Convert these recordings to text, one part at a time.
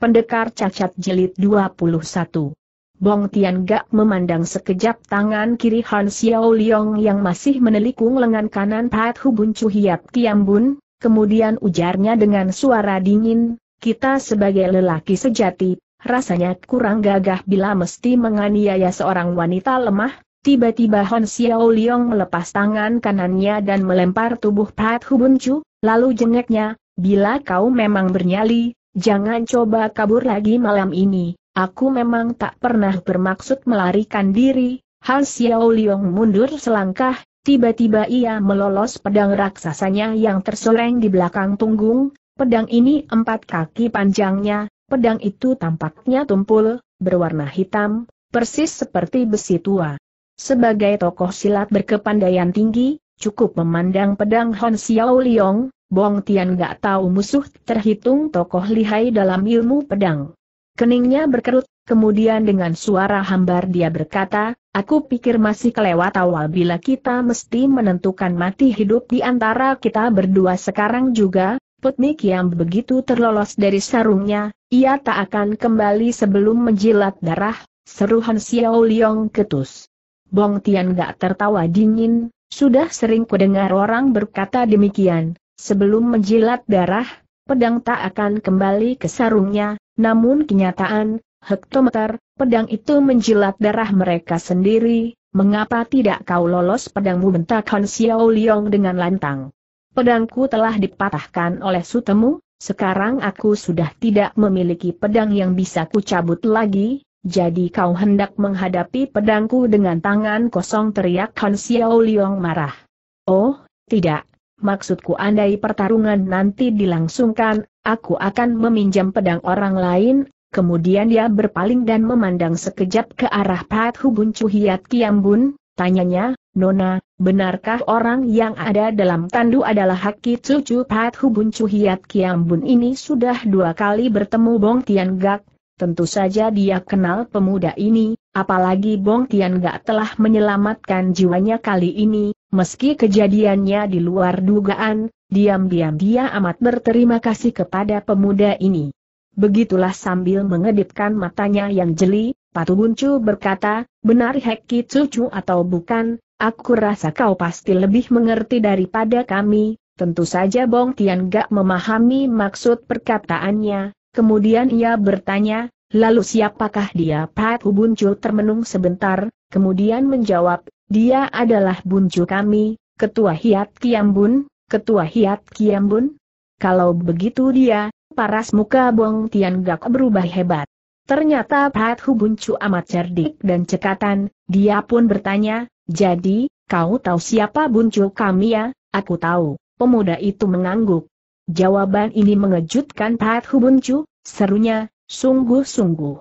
Pendekar Cacat Jilid 21 Bong Tian Gak memandang sekejap tangan kiri Han Xiao Liong yang masih menelikung lengan kanan Pat Hubun Hiap Tiambun, kemudian ujarnya dengan suara dingin, kita sebagai lelaki sejati, rasanya kurang gagah bila mesti menganiaya seorang wanita lemah, tiba-tiba Han Xiao Liong melepas tangan kanannya dan melempar tubuh Pat Hubun Chu, lalu jengeknya, bila kau memang bernyali, Jangan coba kabur lagi malam ini, aku memang tak pernah bermaksud melarikan diri. Han Xiao Liong mundur selangkah, tiba-tiba ia melolos pedang raksasanya yang tersoreng di belakang tunggung. Pedang ini empat kaki panjangnya, pedang itu tampaknya tumpul, berwarna hitam, persis seperti besi tua. Sebagai tokoh silat berkepandaian tinggi, cukup memandang pedang Han Xiao Liong, Bong Tian gak tahu musuh terhitung tokoh lihai dalam ilmu pedang. Keningnya berkerut, kemudian dengan suara hambar dia berkata, aku pikir masih kelewat awal bila kita mesti menentukan mati hidup di antara kita berdua sekarang juga, Putnik yang begitu terlolos dari sarungnya, ia tak akan kembali sebelum menjilat darah, seru Han Xiao Liong ketus. Bong Tian gak tertawa dingin, sudah sering kudengar orang berkata demikian, Sebelum menjilat darah, pedang tak akan kembali ke sarungnya, namun kenyataan, hektometer, pedang itu menjilat darah mereka sendiri, mengapa tidak kau lolos pedangmu bentak Han Xiao Liong dengan lantang. Pedangku telah dipatahkan oleh sutemu, sekarang aku sudah tidak memiliki pedang yang bisa kucabut lagi, jadi kau hendak menghadapi pedangku dengan tangan kosong teriak Han Xiao Liong marah. Oh, tidak, maksudku andai pertarungan nanti dilangsungkan, aku akan meminjam pedang orang lain, kemudian dia berpaling dan memandang sekejap ke arah Pat Hubun Cuhiat Kiambun, tanyanya, Nona, benarkah orang yang ada dalam tandu adalah Haki cucu Pat Hubun Cuhiat Kiambun ini sudah dua kali bertemu Bong Tian Gak, tentu saja dia kenal pemuda ini, apalagi Bong Tian Gak telah menyelamatkan jiwanya kali ini, Meski kejadiannya di luar dugaan, diam-diam dia amat berterima kasih kepada pemuda ini. Begitulah sambil mengedipkan matanya yang jeli, Patu Buncu berkata, benar Heki Cucu atau bukan, aku rasa kau pasti lebih mengerti daripada kami, tentu saja Bong Tian gak memahami maksud perkataannya, kemudian ia bertanya, lalu siapakah dia Patu Buncu termenung sebentar, kemudian menjawab, dia adalah buncu kami, Ketua Hiat Kiambun, Ketua Hiat Kiambun. Kalau begitu dia, paras muka Bong Tian Gak berubah hebat. Ternyata Pat Hu Buncu amat cerdik dan cekatan, dia pun bertanya, jadi, kau tahu siapa Buncu kami ya? Aku tahu, pemuda itu mengangguk. Jawaban ini mengejutkan Pat Hu Buncu, serunya, sungguh-sungguh.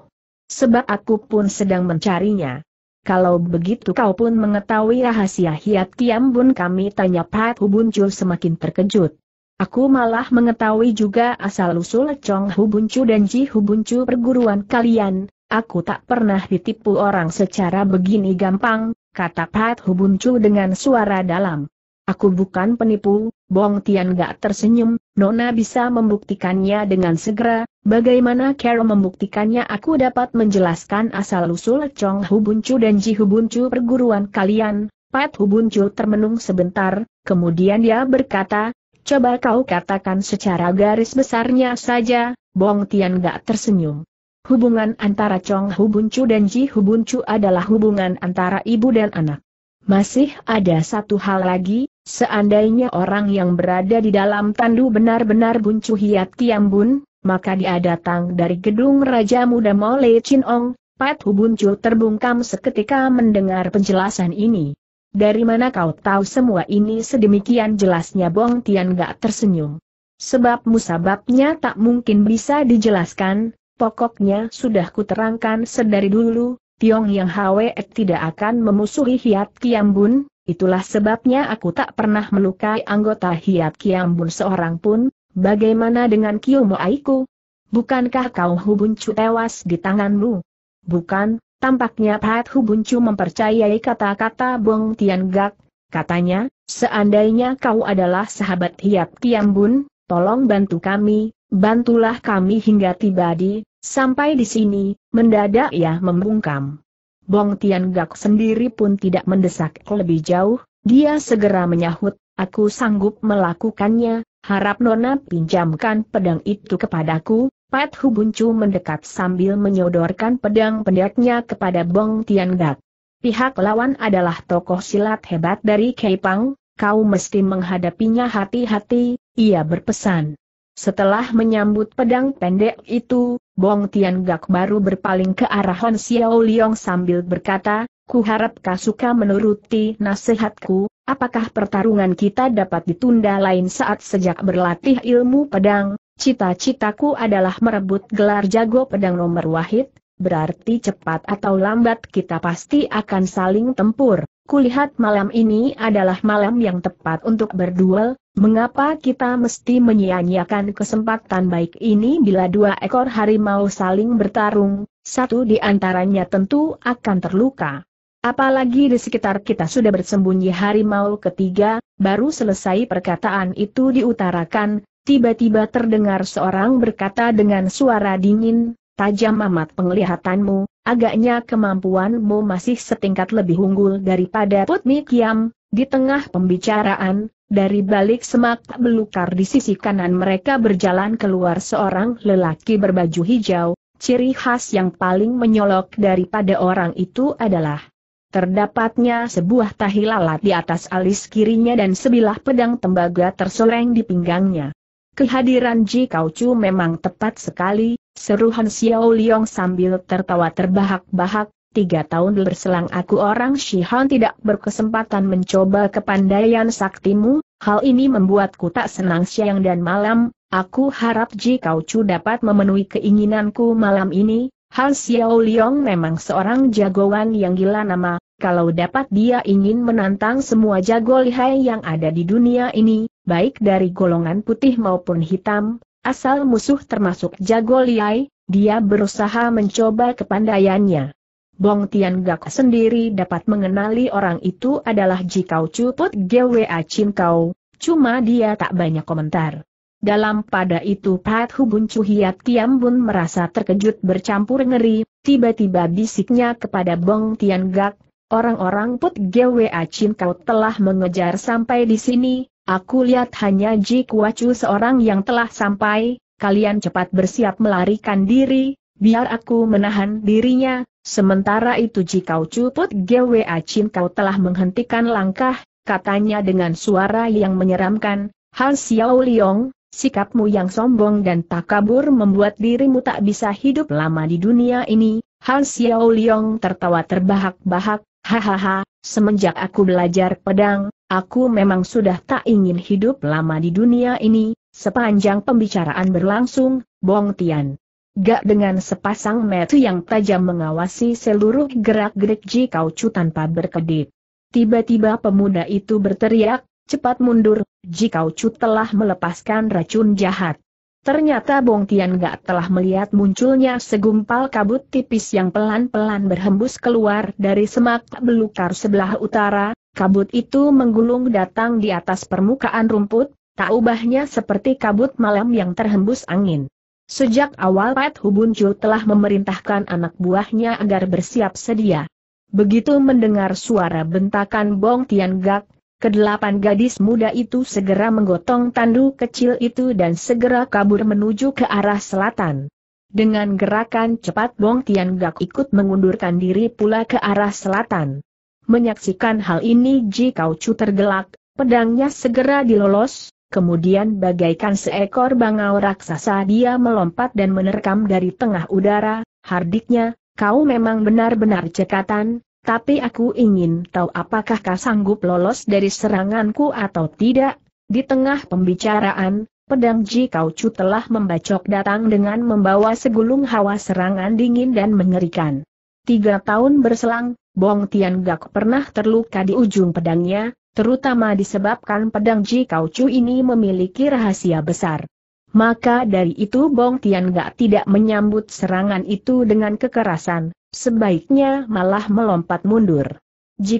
Sebab aku pun sedang mencarinya. Kalau begitu kau pun mengetahui rahasia Hiat Kiam Bun kami tanya Pat Hubun Chu semakin terkejut. Aku malah mengetahui juga asal-usul Chong Hubun Chu dan Ji Hubun Chu perguruan kalian, aku tak pernah ditipu orang secara begini gampang, kata Pat Hubun Chu dengan suara dalam. Aku bukan penipu, Bong Tian gak tersenyum, Nona bisa membuktikannya dengan segera, bagaimana Carol membuktikannya aku dapat menjelaskan asal-usul Chong Hubuncu dan Ji Hubuncu perguruan kalian, Pat Hubuncu termenung sebentar, kemudian dia berkata, coba kau katakan secara garis besarnya saja, Bong Tian gak tersenyum. Hubungan antara Chong Hubuncu dan Ji Hubuncu adalah hubungan antara ibu dan anak. Masih ada satu hal lagi, Seandainya orang yang berada di dalam tandu benar-benar buncu hiat Kiambun, maka dia datang dari gedung Raja Muda Mole Chinong, Pat Hubuncu terbungkam seketika mendengar penjelasan ini. Dari mana kau tahu semua ini sedemikian jelasnya Bong Tian gak tersenyum. Sebab musababnya tak mungkin bisa dijelaskan, pokoknya sudah kuterangkan sedari dulu, Tiong Yang Hwe tidak akan memusuhi Hiat Kiambun, Itulah sebabnya aku tak pernah melukai anggota Hiat Kiambun seorang pun, bagaimana dengan Kiyomo Aiku? Bukankah kau Hubuncu tewas di tanganmu? Bukan, tampaknya Pat Hubuncu mempercayai kata-kata Bong Gak, katanya, seandainya kau adalah sahabat Hiat Kiambun, tolong bantu kami, bantulah kami hingga tiba di, sampai di sini, mendadak ia membungkam. Bong Tian Gak sendiri pun tidak mendesak lebih jauh, dia segera menyahut, aku sanggup melakukannya, harap Nona pinjamkan pedang itu kepadaku, Pat Hubuncu mendekat sambil menyodorkan pedang pendeknya kepada Bong Tian Gak. Pihak lawan adalah tokoh silat hebat dari Keipang, kau mesti menghadapinya hati-hati, ia berpesan. Setelah menyambut pedang pendek itu, Bong Tian Gak baru berpaling ke arah Hon Xiao Liong sambil berkata, Ku harap Kasuka menuruti nasihatku, apakah pertarungan kita dapat ditunda lain saat sejak berlatih ilmu pedang, cita-citaku adalah merebut gelar jago pedang nomor wahid, berarti cepat atau lambat kita pasti akan saling tempur. Kulihat malam ini adalah malam yang tepat untuk berduel, Mengapa kita mesti menyia-nyiakan kesempatan baik ini bila dua ekor harimau saling bertarung, satu di antaranya tentu akan terluka. Apalagi di sekitar kita sudah bersembunyi harimau ketiga, baru selesai perkataan itu diutarakan, tiba-tiba terdengar seorang berkata dengan suara dingin, tajam amat penglihatanmu, agaknya kemampuanmu masih setingkat lebih unggul daripada Putmi Kiam, di tengah pembicaraan, dari balik semak belukar di sisi kanan mereka berjalan keluar seorang lelaki berbaju hijau, ciri khas yang paling menyolok daripada orang itu adalah Terdapatnya sebuah tahi lalat di atas alis kirinya dan sebilah pedang tembaga tersoreng di pinggangnya. Kehadiran Ji Kau memang tepat sekali, seru Han Xiao Liong sambil tertawa terbahak-bahak, tiga tahun berselang aku orang Shihan tidak berkesempatan mencoba kepandaian saktimu, hal ini membuatku tak senang siang dan malam, aku harap jikau Chu dapat memenuhi keinginanku malam ini, Han Xiao Liang memang seorang jagoan yang gila nama, kalau dapat dia ingin menantang semua jago lihai yang ada di dunia ini, baik dari golongan putih maupun hitam, asal musuh termasuk jago lihai, dia berusaha mencoba kepandaiannya. Bong Tian Gak sendiri dapat mengenali orang itu adalah Ji Jikau Cuput Gwa Chin Kau, cuma dia tak banyak komentar. Dalam pada itu Pat Hubun Cuhiat Kiam Bun merasa terkejut bercampur ngeri, tiba-tiba bisiknya kepada Bong Tian Gak, orang-orang Put Gwa Chin Kau telah mengejar sampai di sini, aku lihat hanya Ji Chu seorang yang telah sampai, kalian cepat bersiap melarikan diri, biar aku menahan dirinya, Sementara itu jika cuput GWA Chin kau telah menghentikan langkah, katanya dengan suara yang menyeramkan, Han Xiao Liong, sikapmu yang sombong dan takabur membuat dirimu tak bisa hidup lama di dunia ini. Han Xiao Liong tertawa terbahak-bahak, hahaha, semenjak aku belajar pedang, aku memang sudah tak ingin hidup lama di dunia ini, Sepanjang pembicaraan berlangsung, Bong Tian, Gak dengan sepasang mata yang tajam mengawasi seluruh gerak-gerik Ji Kaucu tanpa berkedip. Tiba-tiba pemuda itu berteriak, cepat mundur, Ji Kaucu telah melepaskan racun jahat. Ternyata Bong Tian Gak telah melihat munculnya segumpal kabut tipis yang pelan-pelan berhembus keluar dari semak belukar sebelah utara, kabut itu menggulung datang di atas permukaan rumput, tak ubahnya seperti kabut malam yang terhembus angin. Sejak awal Pat Hubuncu telah memerintahkan anak buahnya agar bersiap sedia. Begitu mendengar suara bentakan Bong Tian Gak, kedelapan gadis muda itu segera menggotong tandu kecil itu dan segera kabur menuju ke arah selatan. Dengan gerakan cepat Bong Tian Gak ikut mengundurkan diri pula ke arah selatan. Menyaksikan hal ini Ji Kau Chu tergelak, pedangnya segera dilolos, Kemudian bagaikan seekor bangau raksasa dia melompat dan menerkam dari tengah udara, hardiknya, kau memang benar-benar cekatan, tapi aku ingin tahu apakah kau sanggup lolos dari seranganku atau tidak. Di tengah pembicaraan, pedang Ji Kaucu telah membacok datang dengan membawa segulung hawa serangan dingin dan mengerikan. Tiga tahun berselang, Bong Tian Gak pernah terluka di ujung pedangnya, terutama disebabkan pedang Ji Kau Chu ini memiliki rahasia besar. Maka dari itu Bong Tian Gak tidak menyambut serangan itu dengan kekerasan, sebaiknya malah melompat mundur.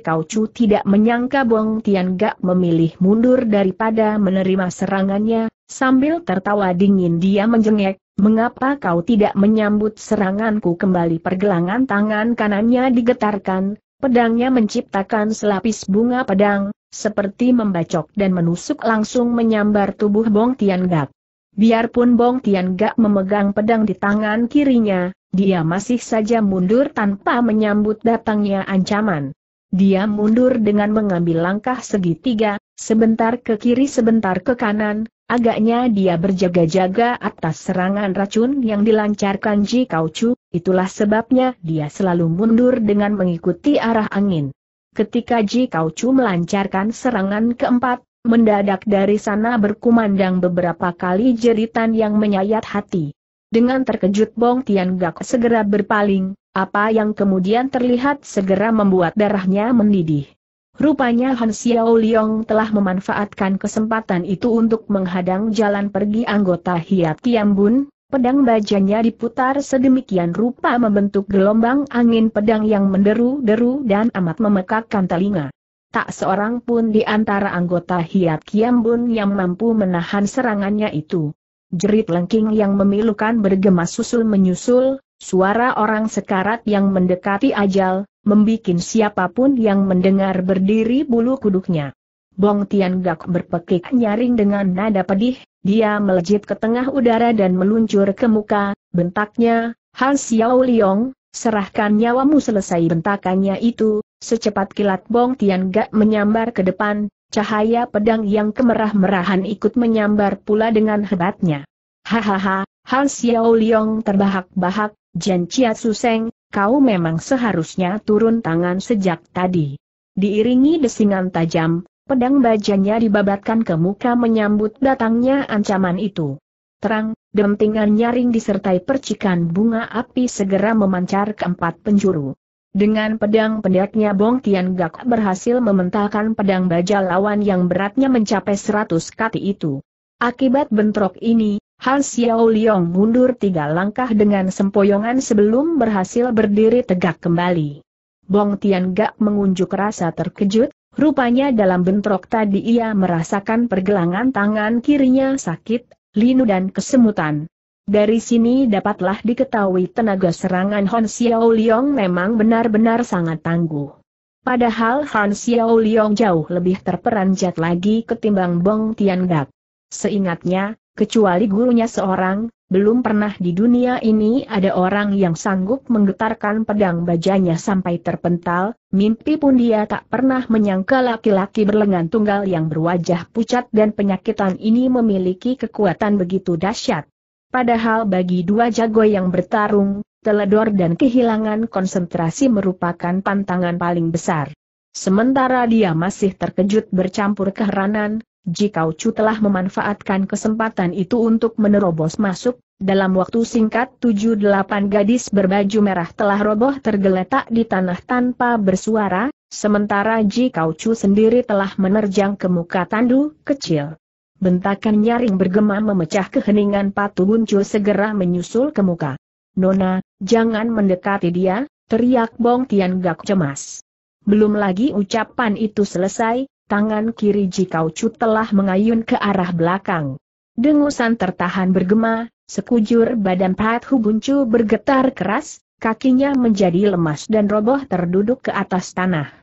Kau Chu tidak menyangka Bong Tian Gak memilih mundur daripada menerima serangannya, sambil tertawa dingin dia menjengek, mengapa kau tidak menyambut seranganku kembali pergelangan tangan kanannya digetarkan, Pedangnya menciptakan selapis bunga pedang, seperti membacok dan menusuk langsung menyambar tubuh Bong Tian Gak. Biarpun Bong Tian Gak memegang pedang di tangan kirinya, dia masih saja mundur tanpa menyambut datangnya ancaman. Dia mundur dengan mengambil langkah segitiga, sebentar ke kiri sebentar ke kanan, Agaknya dia berjaga-jaga atas serangan racun yang dilancarkan Ji Kaucu, itulah sebabnya dia selalu mundur dengan mengikuti arah angin. Ketika Ji Kaucu melancarkan serangan keempat, mendadak dari sana berkumandang beberapa kali jeritan yang menyayat hati. Dengan terkejut Bong Tian Gak segera berpaling, apa yang kemudian terlihat segera membuat darahnya mendidih. Rupanya Han Xiao Liong telah memanfaatkan kesempatan itu untuk menghadang jalan pergi anggota Hiat Tiambun, pedang bajanya diputar sedemikian rupa membentuk gelombang angin pedang yang menderu-deru dan amat memekakkan telinga. Tak seorang pun di antara anggota Hiat Kiambun yang mampu menahan serangannya itu. Jerit lengking yang memilukan bergema susul-menyusul, suara orang sekarat yang mendekati ajal, membikin siapapun yang mendengar berdiri bulu kuduknya. Bong Tian Gak berpekik nyaring dengan nada pedih, dia melejit ke tengah udara dan meluncur ke muka, bentaknya, Han Xiao Liong, serahkan nyawamu selesai bentakannya itu, secepat kilat Bong Tian Gak menyambar ke depan, cahaya pedang yang kemerah-merahan ikut menyambar pula dengan hebatnya. Hahaha, Han Xiao Liong terbahak-bahak, Jian Chia Suseng, kau memang seharusnya turun tangan sejak tadi. Diiringi desingan tajam, pedang bajanya dibabatkan ke muka menyambut datangnya ancaman itu. Terang, dentingan nyaring disertai percikan bunga api segera memancar ke empat penjuru. Dengan pedang pendeknya Bong Tian Gak berhasil mementalkan pedang baja lawan yang beratnya mencapai seratus kati itu. Akibat bentrok ini, Han Xiao Liong mundur tiga langkah dengan sempoyongan sebelum berhasil berdiri tegak kembali. Bong Tian Gak mengunjuk rasa terkejut, rupanya dalam bentrok tadi ia merasakan pergelangan tangan kirinya sakit, linu dan kesemutan. Dari sini dapatlah diketahui tenaga serangan Han Xiao Liong memang benar-benar sangat tangguh. Padahal Han Xiao Liong jauh lebih terperanjat lagi ketimbang Bong Tian Gak. Seingatnya, Kecuali gurunya seorang, belum pernah di dunia ini ada orang yang sanggup menggetarkan pedang bajanya sampai terpental, mimpi pun dia tak pernah menyangka laki-laki berlengan tunggal yang berwajah pucat dan penyakitan ini memiliki kekuatan begitu dahsyat. Padahal bagi dua jago yang bertarung, teledor dan kehilangan konsentrasi merupakan tantangan paling besar. Sementara dia masih terkejut bercampur keheranan, Jikau Chu telah memanfaatkan kesempatan itu untuk menerobos masuk, dalam waktu singkat 7-8 gadis berbaju merah telah roboh tergeletak di tanah tanpa bersuara, sementara Jikau Chu sendiri telah menerjang ke muka tandu kecil. Bentakan nyaring bergema memecah keheningan Patu Buncu segera menyusul ke muka. Nona, jangan mendekati dia, teriak Bong Tian Gak cemas. Belum lagi ucapan itu selesai, tangan kiri Jikau Chu telah mengayun ke arah belakang. Dengusan tertahan bergema, sekujur badan Pat Hubuncu bergetar keras, kakinya menjadi lemas dan roboh terduduk ke atas tanah.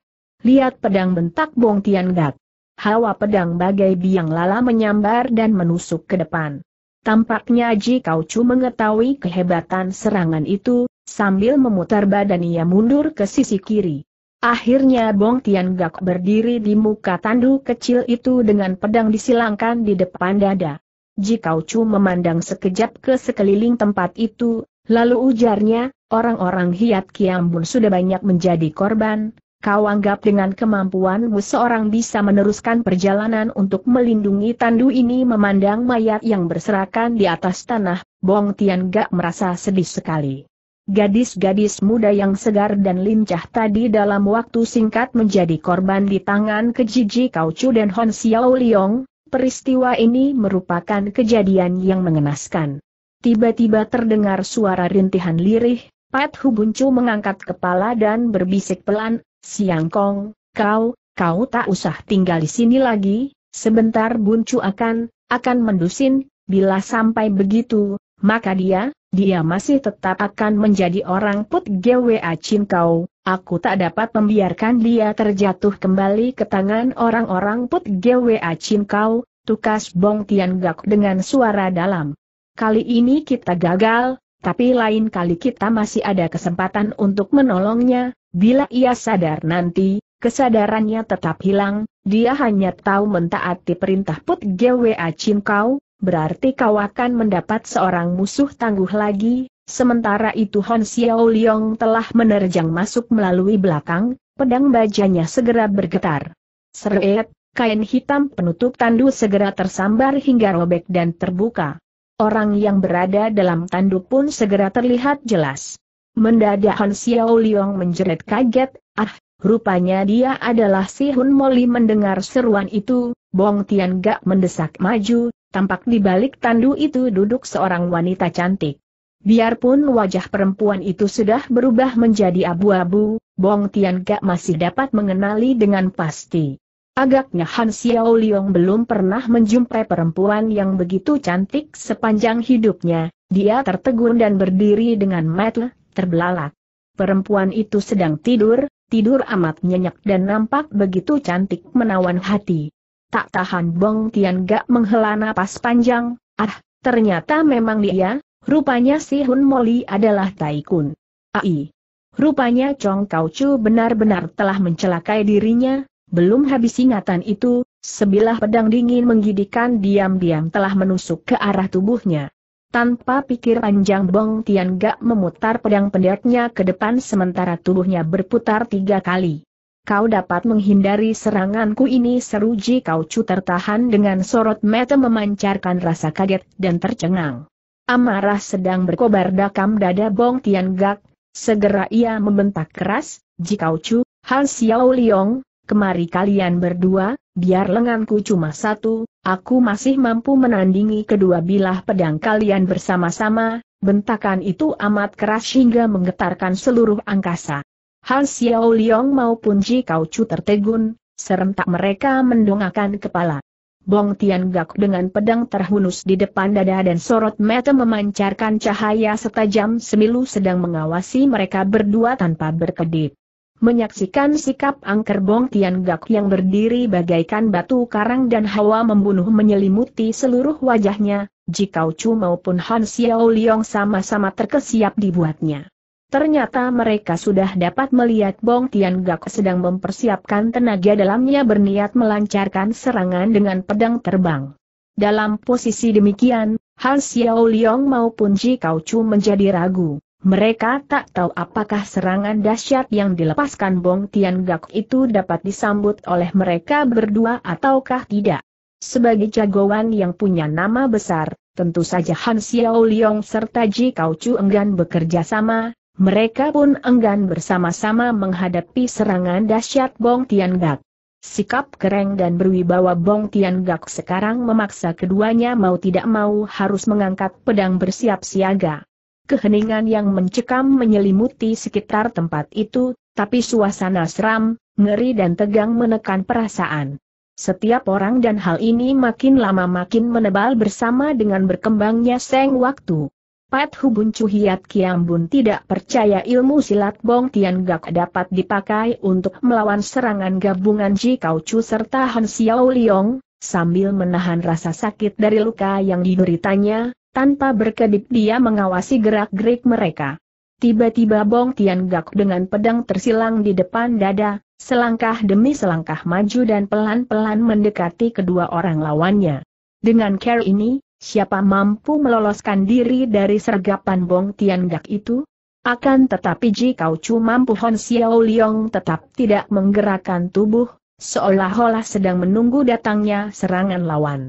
Lihat pedang bentak Bong Tian Gak. Hawa pedang bagai biang lala menyambar dan menusuk ke depan. Tampaknya Jikau Chu mengetahui kehebatan serangan itu, sambil memutar badan ia mundur ke sisi kiri. Akhirnya Bong Tian Gak berdiri di muka tandu kecil itu dengan pedang disilangkan di depan dada. Jikau Chu memandang sekejap ke sekeliling tempat itu, lalu ujarnya, orang-orang hiat Kiambun sudah banyak menjadi korban, kau anggap dengan kemampuanmu seorang bisa meneruskan perjalanan untuk melindungi tandu ini memandang mayat yang berserakan di atas tanah, Bong Tian Gak merasa sedih sekali. Gadis-gadis muda yang segar dan lincah tadi dalam waktu singkat menjadi korban di tangan Kejiji Kaucu dan Hon Xiao Liong, peristiwa ini merupakan kejadian yang mengenaskan. Tiba-tiba terdengar suara rintihan lirih, Pat Hu Buncu mengangkat kepala dan berbisik pelan, Siang Kong, kau, kau tak usah tinggal di sini lagi, sebentar Buncu akan, akan mendusin, bila sampai begitu, maka dia, dia masih tetap akan menjadi orang put GWA Cinkau, aku tak dapat membiarkan dia terjatuh kembali ke tangan orang-orang put GWA Cinkau, tukas Bong Tian Gak dengan suara dalam. Kali ini kita gagal, tapi lain kali kita masih ada kesempatan untuk menolongnya, bila ia sadar nanti, kesadarannya tetap hilang, dia hanya tahu mentaati perintah Put GWA Cinkau, berarti kau akan mendapat seorang musuh tangguh lagi, sementara itu Hon Xiao Liong telah menerjang masuk melalui belakang, pedang bajanya segera bergetar. Seret, kain hitam penutup tandu segera tersambar hingga robek dan terbuka. Orang yang berada dalam tandu pun segera terlihat jelas. Mendadak Han Xiao Liong menjerit kaget, ah, rupanya dia adalah si Hun Moli mendengar seruan itu, Bong Tian Gak mendesak maju, Tampak di balik tandu itu duduk seorang wanita cantik. Biarpun wajah perempuan itu sudah berubah menjadi abu-abu, Bong Tian Gak masih dapat mengenali dengan pasti. Agaknya Han Xiao Liong belum pernah menjumpai perempuan yang begitu cantik sepanjang hidupnya, dia tertegun dan berdiri dengan mata terbelalak. Perempuan itu sedang tidur, tidur amat nyenyak dan nampak begitu cantik menawan hati. Tak tahan Bong Tian Gak menghela napas panjang, ah, ternyata memang dia, rupanya si Hun Moli adalah Taikun. Ai. Rupanya Chong Kau Chu benar-benar telah mencelakai dirinya, belum habis ingatan itu, sebilah pedang dingin menggidikan diam-diam telah menusuk ke arah tubuhnya. Tanpa pikir panjang Bong Tian Gak memutar pedang pendeknya ke depan sementara tubuhnya berputar tiga kali kau dapat menghindari seranganku ini seru Ji Kau Chu tertahan dengan sorot mata memancarkan rasa kaget dan tercengang. Amarah sedang berkobar dakam dada Bong Tian Gak, segera ia membentak keras, Ji Kau Chu, Han Xiao Liong, kemari kalian berdua, biar lenganku cuma satu, aku masih mampu menandingi kedua bilah pedang kalian bersama-sama, bentakan itu amat keras hingga menggetarkan seluruh angkasa. Han Xiao Liang maupun Ji Kau Chu tertegun, serentak mereka mendongakkan kepala. Bong Tian Gak dengan pedang terhunus di depan dada dan sorot mata memancarkan cahaya setajam semilu sedang mengawasi mereka berdua tanpa berkedip. Menyaksikan sikap angker Bong Tian Gak yang berdiri bagaikan batu karang dan hawa membunuh menyelimuti seluruh wajahnya, Ji Kau Chu maupun Han Xiao Liang sama-sama terkesiap dibuatnya. Ternyata mereka sudah dapat melihat Bong Tian Gak sedang mempersiapkan tenaga dalamnya berniat melancarkan serangan dengan pedang terbang. Dalam posisi demikian, Han Xiao Liang maupun Ji Kau Chu menjadi ragu. Mereka tak tahu apakah serangan dahsyat yang dilepaskan Bong Tian Gak itu dapat disambut oleh mereka berdua ataukah tidak. Sebagai jagoan yang punya nama besar, tentu saja Han Xiao Liang serta Ji Kau Chu enggan bekerja sama, mereka pun enggan bersama-sama menghadapi serangan dahsyat Bong Tian Gak. Sikap kereng dan berwibawa Bong Tian Gak sekarang memaksa keduanya mau tidak mau harus mengangkat pedang bersiap siaga. Keheningan yang mencekam menyelimuti sekitar tempat itu, tapi suasana seram, ngeri dan tegang menekan perasaan. Setiap orang dan hal ini makin lama makin menebal bersama dengan berkembangnya seng waktu. Pat Hubun Cuhiat Kiambun tidak percaya ilmu silat Bong Tian Gak dapat dipakai untuk melawan serangan gabungan Ji Kau Chu serta Han Xiao Liong, sambil menahan rasa sakit dari luka yang dideritanya, tanpa berkedip dia mengawasi gerak-gerik mereka. Tiba-tiba Bong Tian Gak dengan pedang tersilang di depan dada, selangkah demi selangkah maju dan pelan-pelan mendekati kedua orang lawannya. Dengan care ini, Siapa mampu meloloskan diri dari sergapan Bong tian gak itu? Akan tetapi jika cuma mampu Xiao Liong tetap tidak menggerakkan tubuh, seolah-olah sedang menunggu datangnya serangan lawan.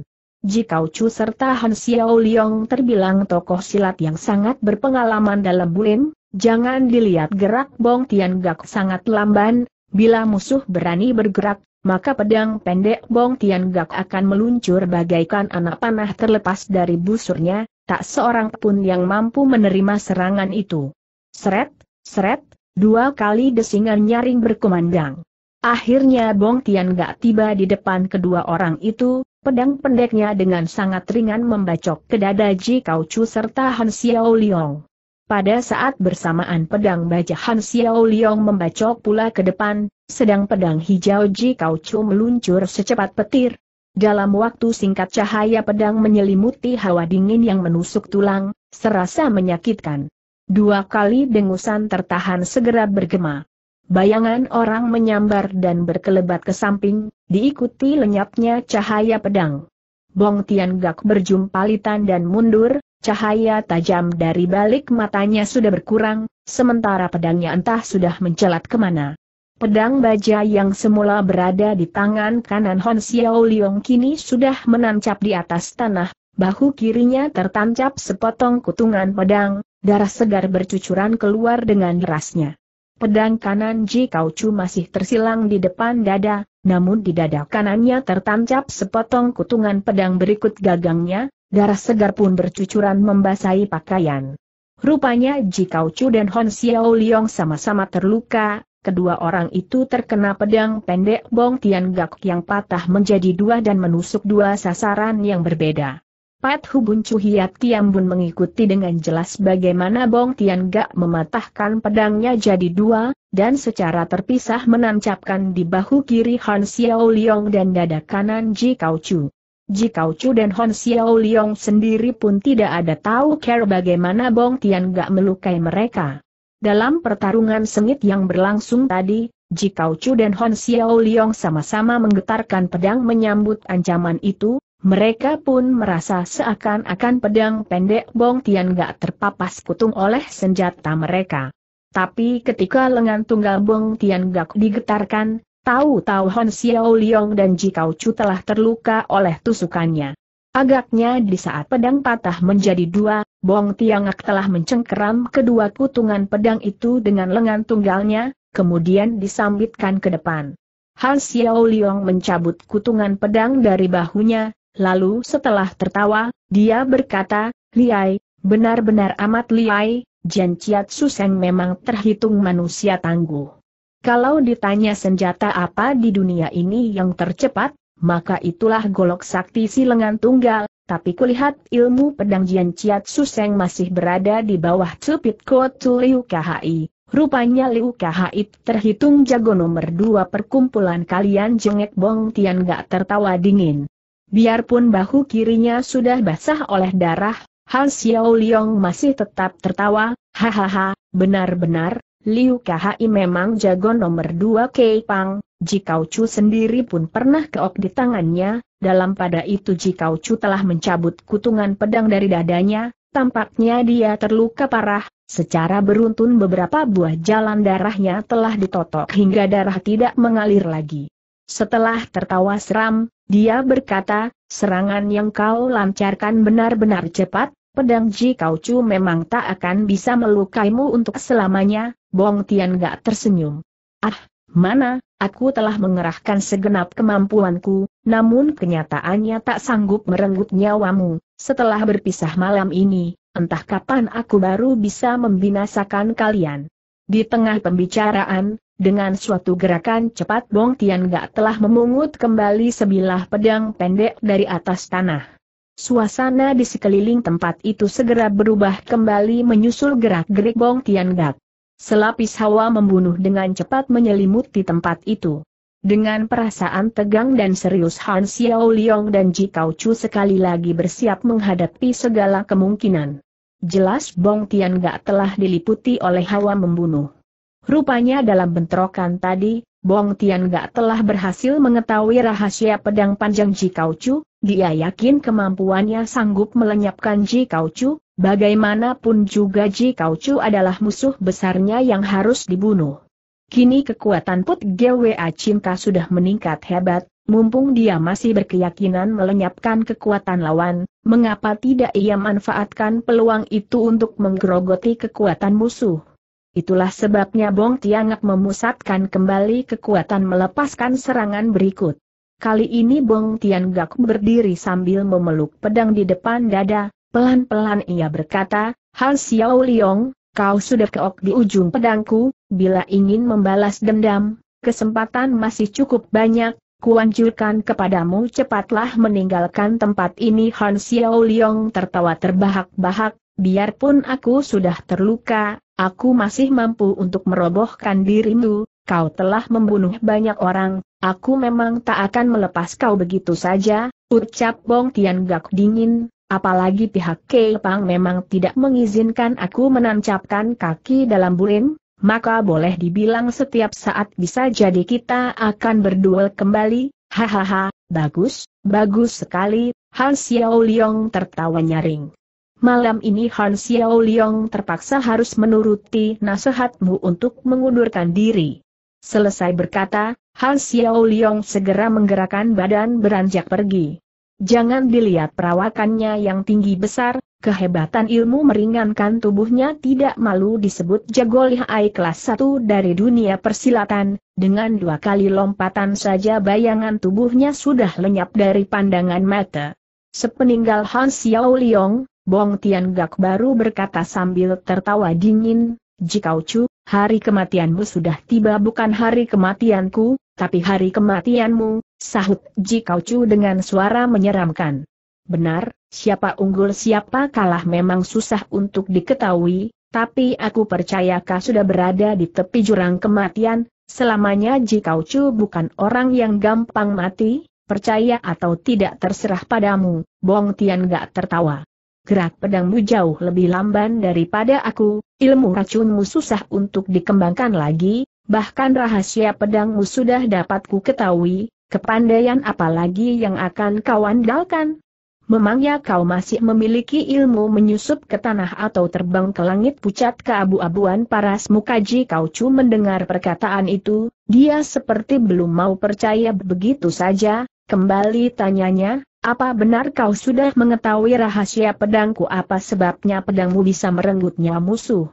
Jika Ucu serta Hon Xiao Liong terbilang tokoh silat yang sangat berpengalaman dalam bulim, jangan dilihat gerak Bong Tian Gak sangat lamban, bila musuh berani bergerak maka pedang pendek Bong Tian Gak akan meluncur bagaikan anak panah terlepas dari busurnya, tak seorang pun yang mampu menerima serangan itu. Seret, seret, dua kali desingan nyaring berkumandang. Akhirnya Bong Tian Gak tiba di depan kedua orang itu, pedang pendeknya dengan sangat ringan membacok ke dada Ji Kau Chu serta Han Xiao Liong. Pada saat bersamaan pedang baja Han Xiao Liang membacok pula ke depan, sedang pedang hijau Ji Kau Chu meluncur secepat petir. Dalam waktu singkat cahaya pedang menyelimuti hawa dingin yang menusuk tulang, serasa menyakitkan. Dua kali dengusan tertahan segera bergema. Bayangan orang menyambar dan berkelebat ke samping, diikuti lenyapnya cahaya pedang. Bong Tian Gak berjumpalitan dan mundur, Cahaya tajam dari balik matanya sudah berkurang, sementara pedangnya entah sudah mencelat kemana. Pedang baja yang semula berada di tangan kanan Hon Xiao Liong kini sudah menancap di atas tanah, bahu kirinya tertancap sepotong kutungan pedang, darah segar bercucuran keluar dengan derasnya. Pedang kanan Ji Kau Chu masih tersilang di depan dada, namun di dada kanannya tertancap sepotong kutungan pedang berikut gagangnya, Darah segar pun bercucuran membasahi pakaian. Rupanya jika Chu dan Hon Xiao Liang sama-sama terluka, kedua orang itu terkena pedang pendek Bong Tian Gak yang patah menjadi dua dan menusuk dua sasaran yang berbeda. Pat Hubun Chu Hiat Tiam Bun mengikuti dengan jelas bagaimana Bong Tian Gak mematahkan pedangnya jadi dua, dan secara terpisah menancapkan di bahu kiri Han Xiao Liang dan dada kanan Ji Kau Chu. Jika Chu dan Hon Xiao Liong sendiri pun tidak ada tahu care bagaimana Bong Tian gak melukai mereka. Dalam pertarungan sengit yang berlangsung tadi, Jika Chu dan Hon Xiao Liong sama-sama menggetarkan pedang menyambut ancaman itu, mereka pun merasa seakan-akan pedang pendek Bong Tian gak terpapas kutung oleh senjata mereka. Tapi ketika lengan tunggal Bong Tian gak digetarkan, Tahu-tahu Hon Xiao Liong dan Ji Kau Chu telah terluka oleh tusukannya. Agaknya di saat pedang patah menjadi dua, Bong Tiangak telah mencengkeram kedua kutungan pedang itu dengan lengan tunggalnya, kemudian disambitkan ke depan. Han Xiao Liong mencabut kutungan pedang dari bahunya, lalu setelah tertawa, dia berkata, Liai, benar-benar amat Liai, Jian Chiat Suseng memang terhitung manusia tangguh. Kalau ditanya senjata apa di dunia ini yang tercepat, maka itulah golok sakti si lengan tunggal, tapi kulihat ilmu pedang Jian Ciat Suseng masih berada di bawah cupit kotu Liu KHI. Rupanya Liu KHI terhitung jago nomor dua perkumpulan kalian jengek Bong Tian gak tertawa dingin. Biarpun bahu kirinya sudah basah oleh darah, Hal Xiao Liang masih tetap tertawa, hahaha, benar-benar, Liu Kahai memang jago nomor dua Kei Pang, Jikau Chu sendiri pun pernah keok di tangannya, dalam pada itu Jikau Chu telah mencabut kutungan pedang dari dadanya, tampaknya dia terluka parah, secara beruntun beberapa buah jalan darahnya telah ditotok hingga darah tidak mengalir lagi. Setelah tertawa seram, dia berkata, serangan yang kau lancarkan benar-benar cepat, Pedang Ji Kau Chu memang tak akan bisa melukaimu untuk selamanya, Bong Tian gak tersenyum. Ah, mana, aku telah mengerahkan segenap kemampuanku, namun kenyataannya tak sanggup merenggut nyawamu, setelah berpisah malam ini, entah kapan aku baru bisa membinasakan kalian. Di tengah pembicaraan, dengan suatu gerakan cepat Bong Tian Gak telah memungut kembali sebilah pedang pendek dari atas tanah. Suasana di sekeliling tempat itu segera berubah kembali menyusul gerak-gerik Bong Tian Gak. Selapis hawa membunuh dengan cepat menyelimuti tempat itu. Dengan perasaan tegang dan serius Han Xiao Liang dan Ji Kao Chu sekali lagi bersiap menghadapi segala kemungkinan. Jelas Bong Tian Gak telah diliputi oleh hawa membunuh. Rupanya dalam bentrokan tadi, Bong Tian Gak telah berhasil mengetahui rahasia pedang panjang Ji Kau Chu. dia yakin kemampuannya sanggup melenyapkan Ji Kau Chu. bagaimanapun juga Ji Kau Chu adalah musuh besarnya yang harus dibunuh. Kini kekuatan Put GWA Cinta sudah meningkat hebat, mumpung dia masih berkeyakinan melenyapkan kekuatan lawan, mengapa tidak ia manfaatkan peluang itu untuk menggerogoti kekuatan musuh? Itulah sebabnya Bong Tiangak memusatkan kembali kekuatan melepaskan serangan berikut. Kali ini Bong Tiangak berdiri sambil memeluk pedang di depan dada, pelan-pelan ia berkata, Hal Xiao Liong, kau sudah keok di ujung pedangku, bila ingin membalas dendam, kesempatan masih cukup banyak, kuanjurkan kepadamu cepatlah meninggalkan tempat ini Han Xiao Liong tertawa terbahak-bahak, biarpun aku sudah terluka, aku masih mampu untuk merobohkan dirimu, kau telah membunuh banyak orang, aku memang tak akan melepas kau begitu saja, ucap Bong Tian Gak dingin, apalagi pihak Pang memang tidak mengizinkan aku menancapkan kaki dalam bulim, maka boleh dibilang setiap saat bisa jadi kita akan berduel kembali, hahaha, bagus, bagus sekali, Han Xiao Liong tertawa nyaring. Malam ini Han Xiao Liang terpaksa harus menuruti nasihatmu untuk mengundurkan diri. Selesai berkata, Han Xiao Liang segera menggerakkan badan beranjak pergi. Jangan dilihat perawakannya yang tinggi besar, kehebatan ilmu meringankan tubuhnya tidak malu disebut jago lihai kelas 1 dari dunia persilatan, dengan dua kali lompatan saja bayangan tubuhnya sudah lenyap dari pandangan mata. Sepeninggal Han Xiao Liang. Bong gak baru berkata sambil tertawa dingin, Jikau Chu, hari kematianmu sudah tiba bukan hari kematianku, tapi hari kematianmu, sahut Jikau Chu dengan suara menyeramkan. Benar, siapa unggul siapa kalah memang susah untuk diketahui, tapi aku percaya kau sudah berada di tepi jurang kematian, selamanya Jikau Chu bukan orang yang gampang mati, percaya atau tidak terserah padamu, Bong Tian gak tertawa gerak pedangmu jauh lebih lamban daripada aku, ilmu racunmu susah untuk dikembangkan lagi, bahkan rahasia pedangmu sudah dapat ku ketahui, kepandaian apalagi yang akan kau andalkan? Memangnya kau masih memiliki ilmu menyusup ke tanah atau terbang ke langit pucat ke abu abuan paras mukaji cu mendengar perkataan itu, dia seperti belum mau percaya begitu saja, kembali tanyanya, apa benar kau sudah mengetahui rahasia pedangku apa sebabnya pedangmu bisa merenggutnya musuh?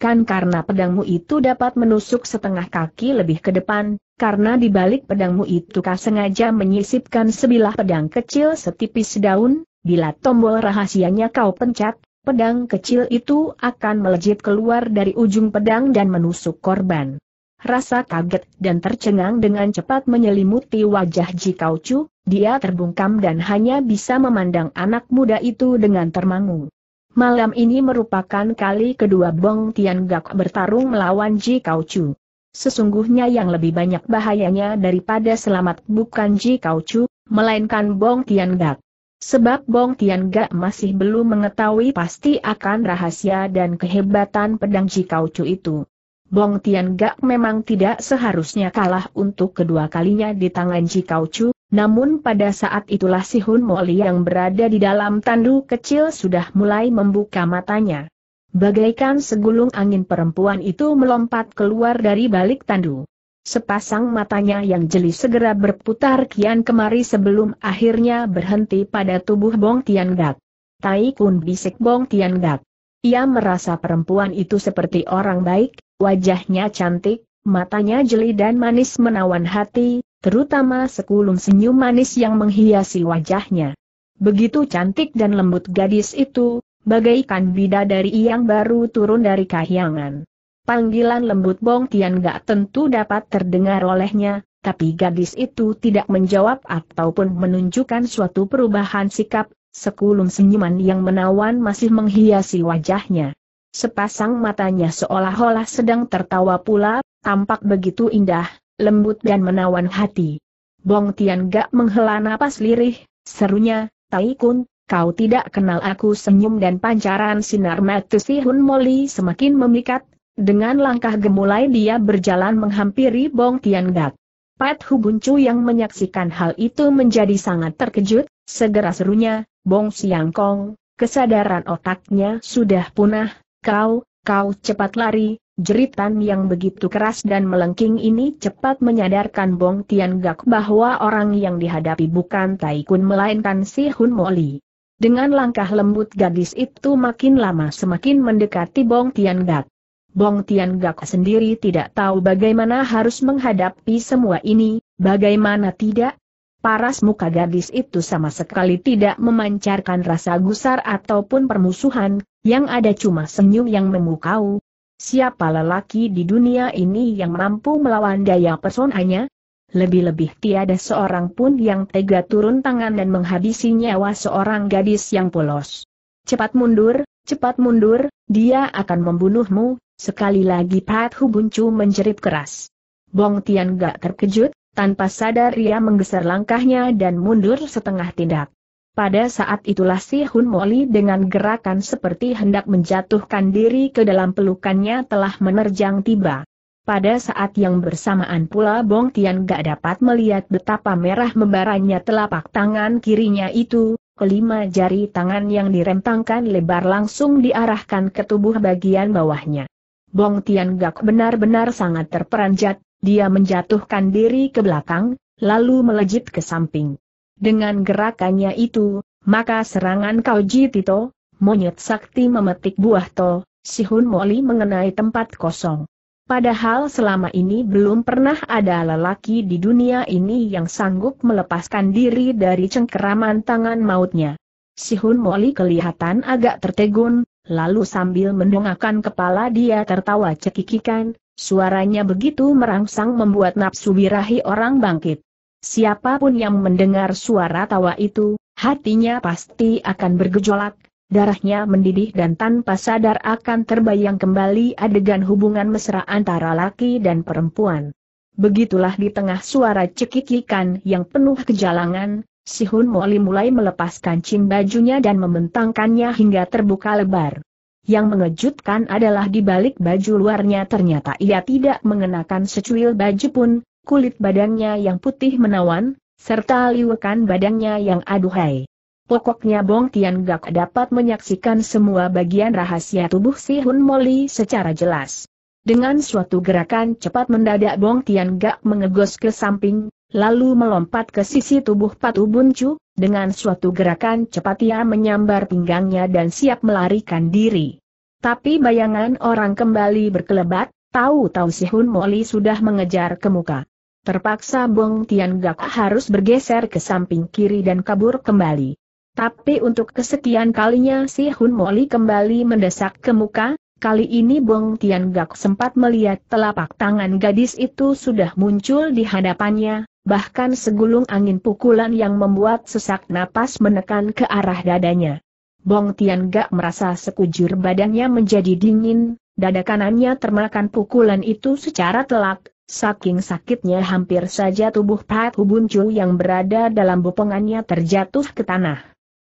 Kan karena pedangmu itu dapat menusuk setengah kaki lebih ke depan, karena di balik pedangmu itu kau sengaja menyisipkan sebilah pedang kecil setipis daun, bila tombol rahasianya kau pencet, pedang kecil itu akan melejit keluar dari ujung pedang dan menusuk korban. Rasa kaget dan tercengang dengan cepat menyelimuti wajah Jikau Chu, dia terbungkam dan hanya bisa memandang anak muda itu dengan termangu. Malam ini merupakan kali kedua Bong Tian Gak bertarung melawan Jikau Chu. Sesungguhnya yang lebih banyak bahayanya daripada selamat bukan Jikau Chu, melainkan Bong Tian Gak. Sebab Bong Tian Gak masih belum mengetahui pasti akan rahasia dan kehebatan pedang Jikau Chu itu. Bong Tian Gak memang tidak seharusnya kalah untuk kedua kalinya di tangan Jikau Chu, namun pada saat itulah si Hun Moli yang berada di dalam tandu kecil sudah mulai membuka matanya. Bagaikan segulung angin perempuan itu melompat keluar dari balik tandu. Sepasang matanya yang jeli segera berputar kian kemari sebelum akhirnya berhenti pada tubuh Bong Tian Gak. Tai Kun bisik Bong Tian Gak. Ia merasa perempuan itu seperti orang baik, Wajahnya cantik, matanya jeli dan manis menawan hati, terutama sekulum senyum manis yang menghiasi wajahnya. Begitu cantik dan lembut gadis itu, bagaikan bidadari yang baru turun dari kahyangan. Panggilan lembut Bong Tian gak tentu dapat terdengar olehnya, tapi gadis itu tidak menjawab ataupun menunjukkan suatu perubahan sikap, sekulum senyuman yang menawan masih menghiasi wajahnya. Sepasang matanya seolah-olah sedang tertawa pula, tampak begitu indah, lembut dan menawan hati. Bong Tian Gak menghela nafas lirih, serunya, Tai Kun, kau tidak kenal aku senyum dan pancaran sinar mata si Hun Moli semakin memikat, dengan langkah gemulai dia berjalan menghampiri Bong Tian Gak. Pat Hubuncu yang menyaksikan hal itu menjadi sangat terkejut, segera serunya, Bong Siang Kong, kesadaran otaknya sudah punah, Kau, kau cepat lari, jeritan yang begitu keras dan melengking ini cepat menyadarkan Bong Tian Gak bahwa orang yang dihadapi bukan Taikun melainkan si Hun Moli. Dengan langkah lembut gadis itu makin lama semakin mendekati Bong Tian Gak. Bong Tian Gak sendiri tidak tahu bagaimana harus menghadapi semua ini, bagaimana tidak, Paras muka gadis itu sama sekali tidak memancarkan rasa gusar ataupun permusuhan, yang ada cuma senyum yang memukau. Siapa lelaki di dunia ini yang mampu melawan daya pesonanya? Lebih-lebih tiada seorang pun yang tega turun tangan dan menghabisi nyawa seorang gadis yang polos. Cepat mundur, cepat mundur, dia akan membunuhmu, sekali lagi Pat Hubuncu menjerit keras. Bong Tian gak terkejut, tanpa sadar ia menggeser langkahnya dan mundur setengah tindak. Pada saat itulah si Hun Moli dengan gerakan seperti hendak menjatuhkan diri ke dalam pelukannya telah menerjang tiba. Pada saat yang bersamaan pula Bong Tian gak dapat melihat betapa merah membaranya telapak tangan kirinya itu, kelima jari tangan yang direntangkan lebar langsung diarahkan ke tubuh bagian bawahnya. Bong Tian gak benar-benar sangat terperanjat, dia menjatuhkan diri ke belakang, lalu melejit ke samping. Dengan gerakannya itu, maka serangan Kauji Tito, monyet sakti memetik buah to, si Hun Moli mengenai tempat kosong. Padahal selama ini belum pernah ada lelaki di dunia ini yang sanggup melepaskan diri dari cengkeraman tangan mautnya. Si Hun Moli kelihatan agak tertegun, lalu sambil mendongakkan kepala dia tertawa cekikikan, Suaranya begitu merangsang membuat nafsu birahi orang bangkit. Siapapun yang mendengar suara tawa itu, hatinya pasti akan bergejolak, darahnya mendidih dan tanpa sadar akan terbayang kembali adegan hubungan mesra antara laki dan perempuan. Begitulah di tengah suara cekikikan yang penuh kejalangan, si Hun Moli mulai melepaskan cing bajunya dan membentangkannya hingga terbuka lebar. Yang mengejutkan adalah di balik baju luarnya ternyata ia tidak mengenakan secuil baju pun, kulit badannya yang putih menawan, serta liwakan badannya yang aduhai. Pokoknya Bong Tian Gak dapat menyaksikan semua bagian rahasia tubuh si Hun Moli secara jelas. Dengan suatu gerakan cepat mendadak Bong Tian Gak mengegos ke samping, lalu melompat ke sisi tubuh Patu Buncu, dengan suatu gerakan cepat ia menyambar pinggangnya dan siap melarikan diri. Tapi bayangan orang kembali berkelebat, tahu-tahu si Hun Moli sudah mengejar ke muka. Terpaksa Bong Tian Gak harus bergeser ke samping kiri dan kabur kembali. Tapi untuk kesekian kalinya si Hun Moli kembali mendesak ke muka, kali ini Bong Tian Gak sempat melihat telapak tangan gadis itu sudah muncul di hadapannya, bahkan segulung angin pukulan yang membuat sesak napas menekan ke arah dadanya. Bong Tian Gak merasa sekujur badannya menjadi dingin, dada kanannya termakan pukulan itu secara telak, saking sakitnya hampir saja tubuh Pat Hubun Chu yang berada dalam bopongannya terjatuh ke tanah.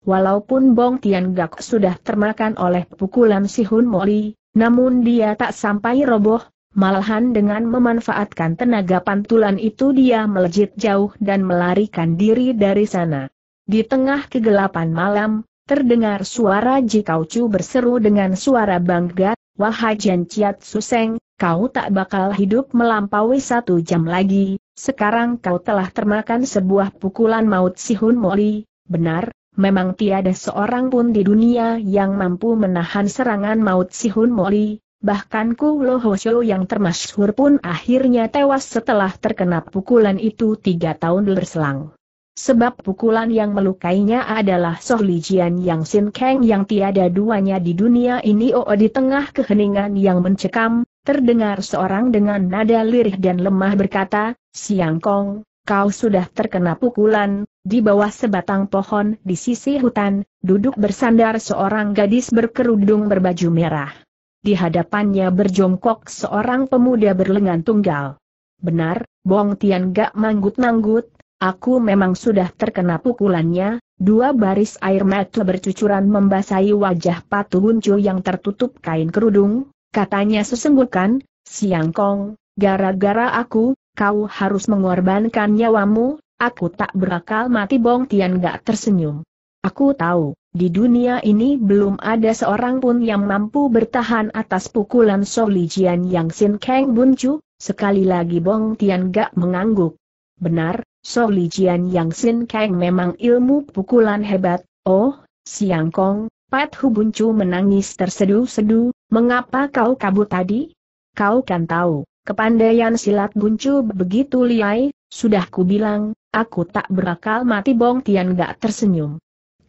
Walaupun Bong Tian Gak sudah termakan oleh pukulan si Hun Moli, namun dia tak sampai roboh, Malahan dengan memanfaatkan tenaga pantulan itu dia melejit jauh dan melarikan diri dari sana. Di tengah kegelapan malam, terdengar suara Jikaucu berseru dengan suara bangga, Wahai Jian Suseng, kau tak bakal hidup melampaui satu jam lagi, sekarang kau telah termakan sebuah pukulan maut Sihun Moli, benar, memang tiada seorang pun di dunia yang mampu menahan serangan maut Sihun Moli, Bahkan Ku Ho Shou yang termasyhur pun akhirnya tewas setelah terkena pukulan itu tiga tahun berselang. Sebab pukulan yang melukainya adalah Soh Lijian Yang Sin Kang yang tiada duanya di dunia ini oh, oh di tengah keheningan yang mencekam, terdengar seorang dengan nada lirih dan lemah berkata, Siang Kong, kau sudah terkena pukulan, di bawah sebatang pohon di sisi hutan, duduk bersandar seorang gadis berkerudung berbaju merah. Di hadapannya berjongkok seorang pemuda berlengan tunggal. Benar, Bong Tian gak manggut-manggut, aku memang sudah terkena pukulannya, dua baris air mata bercucuran membasahi wajah Patu Buncu yang tertutup kain kerudung, katanya sesenggukan, Siang Kong, gara-gara aku, kau harus mengorbankan nyawamu, aku tak berakal mati Bong Tian gak tersenyum. Aku tahu, di dunia ini belum ada seorang pun yang mampu bertahan atas pukulan Soh Jian Yang Sin Kang Bun sekali lagi Bong Tian Gak mengangguk. Benar, Soh Jian Yang Sin Kang memang ilmu pukulan hebat, oh, Siang Kong, Pat Hu Chu menangis terseduh sedu mengapa kau kabur tadi? Kau kan tahu, kepandaian silat Buncu begitu liai, sudah ku bilang, aku tak berakal mati Bong Tian Gak tersenyum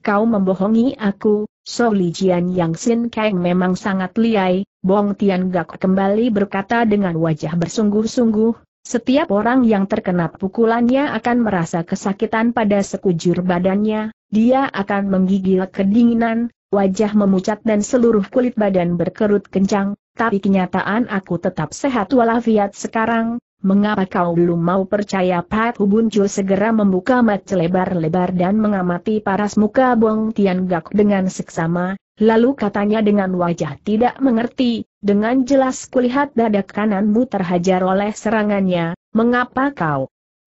kau membohongi aku, So Li Jian Yang Sin Kang memang sangat liai, Bong Tian Gak kembali berkata dengan wajah bersungguh-sungguh, setiap orang yang terkena pukulannya akan merasa kesakitan pada sekujur badannya, dia akan menggigil kedinginan, wajah memucat dan seluruh kulit badan berkerut kencang, tapi kenyataan aku tetap sehat walafiat sekarang, Mengapa kau belum mau percaya Pat Hubuncu segera membuka mat lebar-lebar dan mengamati paras muka Bong Tian Gak dengan seksama, lalu katanya dengan wajah tidak mengerti, dengan jelas kulihat dada kananmu terhajar oleh serangannya, mengapa kau?